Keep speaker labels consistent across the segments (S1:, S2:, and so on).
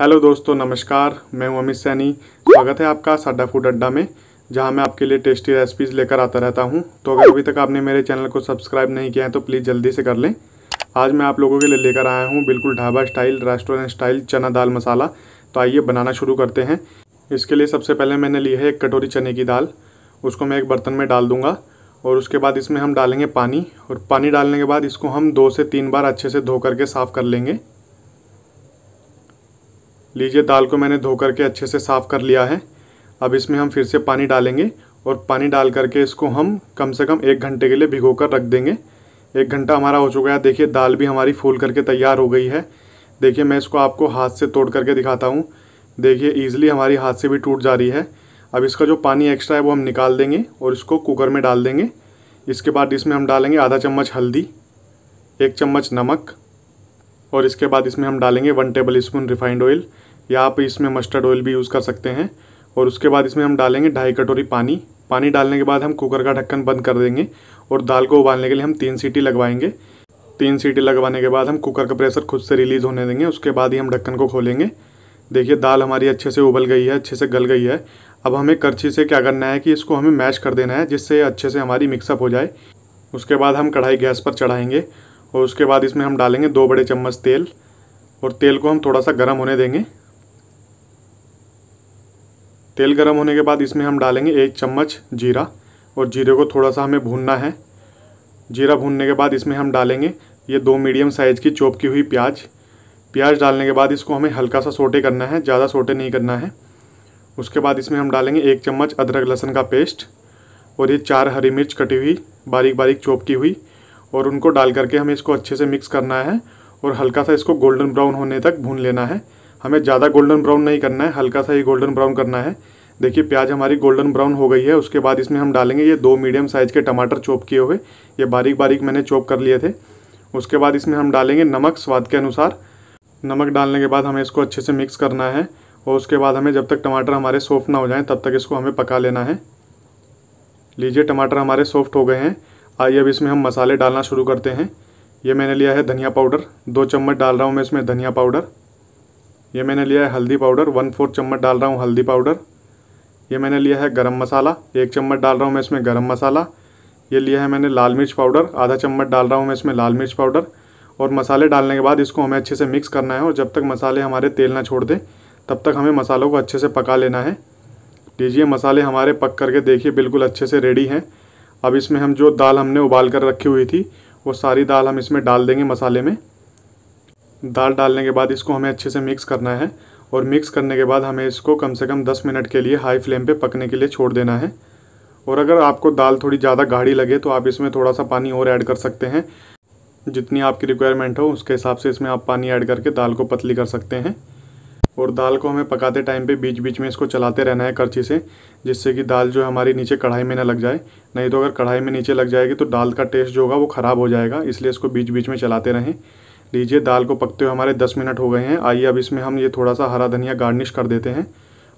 S1: hello दोस्तों नमस्कार मैं हूं अमित सैनी स्वागत है आपका साडा फूड अड्डा में जहां मैं आपके लिए टेस्टी रेसिपीज़ लेकर आता रहता हूं तो अगर अभी तक आपने मेरे चैनल को सब्सक्राइब नहीं किया है तो प्लीज़ जल्दी से कर लें आज मैं आप लोगों के लिए लेकर आया हूं बिल्कुल ढाबा स्टाइल रेस्टोरेंट स्टाइल चना दाल मसाला तो आइए बनाना शुरू करते हैं इसके लिए सबसे पहले मैंने ली है एक कटोरी चने की दाल उसको मैं एक बर्तन में डाल दूँगा और उसके बाद इसमें हम डालेंगे पानी और पानी डालने के बाद इसको हम दो से तीन बार अच्छे से धो करके साफ़ कर लेंगे लीजिए दाल को मैंने धो करके अच्छे से साफ़ कर लिया है अब इसमें हम फिर से पानी डालेंगे और पानी डाल करके इसको हम कम से कम एक घंटे के लिए भिगो कर रख देंगे एक घंटा हमारा हो चुका है देखिए दाल भी हमारी फूल करके तैयार हो गई है देखिए मैं इसको आपको हाथ से तोड़ करके दिखाता हूँ देखिए ईज़िली हमारी हाथ से भी टूट जा रही है अब इसका जो पानी एक्स्ट्रा है वो हम निकाल देंगे और इसको कुकर में डाल देंगे इसके बाद इसमें हम डालेंगे आधा चम्मच हल्दी एक चम्मच नमक और इसके बाद इसमें हम डालेंगे one tablespoon refined oil या आप इसमें मस्टर्ड ऑयल भी यूज़ कर सकते हैं और उसके बाद इसमें हम डालेंगे ढाई कटोरी पानी पानी डालने के बाद हम कुकर का ढक्कन बंद कर देंगे और दाल को उबालने के लिए हम तीन सीटी लगवाएंगे तीन सीटी लगवाने के बाद हम कुकर का प्रेशर खुद से रिलीज़ होने देंगे उसके बाद ही हम ढक्कन को खोलेंगे देखिए दाल हमारी अच्छे से उबल गई है अच्छे से गल गई है अब हमें करछी से क्या करना है कि इसको हमें मैश कर देना है जिससे अच्छे से हमारी मिक्सअप हो जाए उसके बाद हम कढ़ाई गैस पर चढ़ाएंगे और उसके बाद इसमें हम डालेंगे दो बड़े चम्मच तेल और तेल को हम थोड़ा सा गर्म होने देंगे तेल गर्म होने के बाद इसमें हम डालेंगे एक चम्मच जीरा और जीरे को थोड़ा सा हमें भूनना है जीरा भूनने के बाद इसमें हम डालेंगे ये दो मीडियम साइज़ की चोप की हुई प्याज प्याज डालने के बाद इसको हमें हल्का सा सोटे करना है ज़्यादा सोटे नहीं करना है उसके बाद इसमें हम डालेंगे एक चम्मच अदरक लहसुन का पेस्ट और ये चार हरी मिर्च कटी हुई बारीक बारीक चोप की हुई और उनको डाल करके हमें इसको अच्छे से मिक्स करना है और हल्का सा इसको गोल्डन ब्राउन होने तक भून लेना है हमें ज़्यादा गोल्डन ब्राउन नहीं करना है हल्का सा ही गोल्डन ब्राउन करना है देखिए प्याज हमारी गोल्डन ब्राउन हो गई है उसके बाद इसमें हम डालेंगे ये दो मीडियम साइज़ के टमाटर चॉप किए हुए ये बारीक बारीक मैंने चॉप कर लिए थे उसके बाद इसमें हम डालेंगे नमक स्वाद के अनुसार नमक डालने के बाद हमें इसको अच्छे से मिक्स करना है और उसके बाद हमें जब तक टमाटर हमारे सॉफ्ट ना हो जाएँ तब तक इसको हमें पका लेना है लीजिए टमाटर हमारे सॉफ्ट हो गए हैं आइए अब इसमें हम मसाले डालना शुरू करते हैं ये मैंने लिया है धनिया पाउडर दो चम्मच डाल रहा हूँ मैं इसमें धनिया पाउडर ये मैंने लिया है हल्दी पाउडर वन फोर्थ चम्मच डाल रहा हूँ हल्दी पाउडर ये मैंने लिया है गरम मसाला एक चम्मच डाल रहा हूँ मैं इसमें गरम मसाला ये लिया है मैंने लाल मिर्च पाउडर आधा चम्मच डाल रहा हूँ मैं इसमें लाल मिर्च पाउडर और मसाले डालने के बाद इसको हमें अच्छे से मिक्स करना है और जब तक मसाले हमारे तेल ना छोड़ दें तब तक हमें मसालों को अच्छे से पका लेना है लीजिए मसाले हमारे पक करके देखिए बिल्कुल अच्छे से रेडी हैं अब इसमें हम जो दाल हमने उबाल कर रखी हुई थी वो सारी दाल हम इसमें डाल देंगे मसाले में दाल डालने के बाद इसको हमें अच्छे से मिक्स करना है और मिक्स करने के बाद हमें इसको कम से कम 10 मिनट के लिए हाई फ्लेम पे पकने के लिए छोड़ देना है और अगर आपको दाल थोड़ी ज़्यादा गाढ़ी लगे तो आप इसमें थोड़ा सा पानी और ऐड कर सकते हैं जितनी आपकी रिक्वायरमेंट हो उसके हिसाब से इसमें आप पानी ऐड करके दाल को पतली कर सकते हैं और दाल को हमें पकाते टाइम पे बीच बीच में इसको चलाते रहना है करछी से जिससे कि दाल जो हमारी नीचे कढ़ाई में ना लग जाए नहीं तो अगर कढ़ाई में नीचे लग जाएगी तो दाल का टेस्ट जो होगा वो ख़राब हो जाएगा इसलिए इसको बीच बीच में चलाते रहें लीजिए दाल को पकते हुए हमारे दस मिनट हो गए हैं आइए अब इसमें हम ये थोड़ा सा हरा धनिया गार्निश कर देते हैं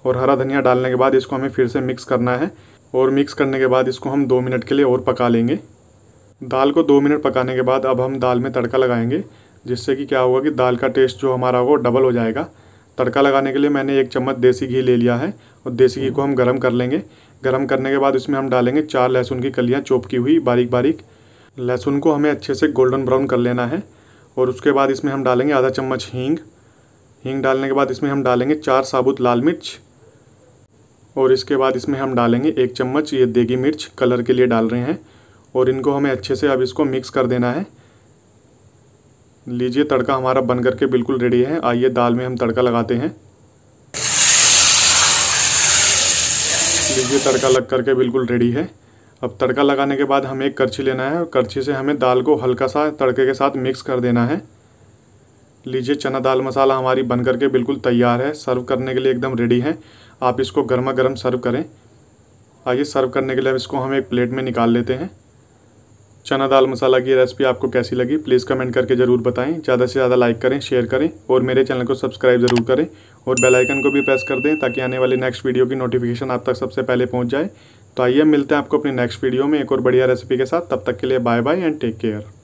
S1: और हरा धनिया डालने के बाद इसको हमें फिर से मिक्स करना है और मिक्स करने के बाद इसको हम दो मिनट के लिए और पका लेंगे दाल को दो मिनट पकाने के बाद अब हम दाल में तड़का लगाएंगे जिससे कि क्या होगा कि दाल का टेस्ट जो हमारा होगा डबल हो जाएगा तड़का लगाने के लिए मैंने एक चम्मच देसी घी ले लिया है और देसी घी को हम गर्म कर लेंगे गर्म करने के बाद इसमें हम डालेंगे चार लहसुन की कलियाँ चोप की हुई बारीक बारीक लहसुन को हमें अच्छे से गोल्डन ब्राउन कर लेना है और उसके बाद इसमें हम डालेंगे आधा चम्मच हींग हींग डालने के बाद इसमें हम डालेंगे चार साबुत लाल मिर्च और इसके बाद इसमें हम डालेंगे एक चम्मच ये देगी मिर्च कलर के लिए डाल रहे हैं और इनको हमें अच्छे से अब इसको मिक्स कर देना है लीजिए तड़का हमारा बन करके बिल्कुल रेडी है आइए दाल में हम तड़का लगाते हैं लीजिए तड़का लग करके बिल्कुल रेडी है अब तड़का लगाने के बाद हमें एक करछी लेना है और करछी से हमें दाल को हल्का सा तड़के के साथ मिक्स कर देना है लीजिए चना दाल मसाला हमारी बन करके बिल्कुल तैयार है सर्व करने के लिए एकदम रेडी है आप इसको गर्मा गर्म सर्व करें आइए सर्व करने के लिए अब इसको हम एक प्लेट में निकाल लेते हैं चना दाल मसाला की रेसिपी आपको कैसी लगी प्लीज़ कमेंट करके ज़रूर बताएं ज़्यादा से ज़्यादा लाइक करें शेयर करें और मेरे चैनल को सब्सक्राइब ज़रूर करें और बेल आइकन को भी प्रेस कर दें ताकि आने वाली नेक्स्ट वीडियो की नोटिफिकेशन आप तक सबसे पहले पहुंच जाए तो आइए मिलते हैं आपको अपनी नेक्स्ट वीडियो में एक और बढ़िया रेसिपी के साथ तब तक के लिए bye bye and take care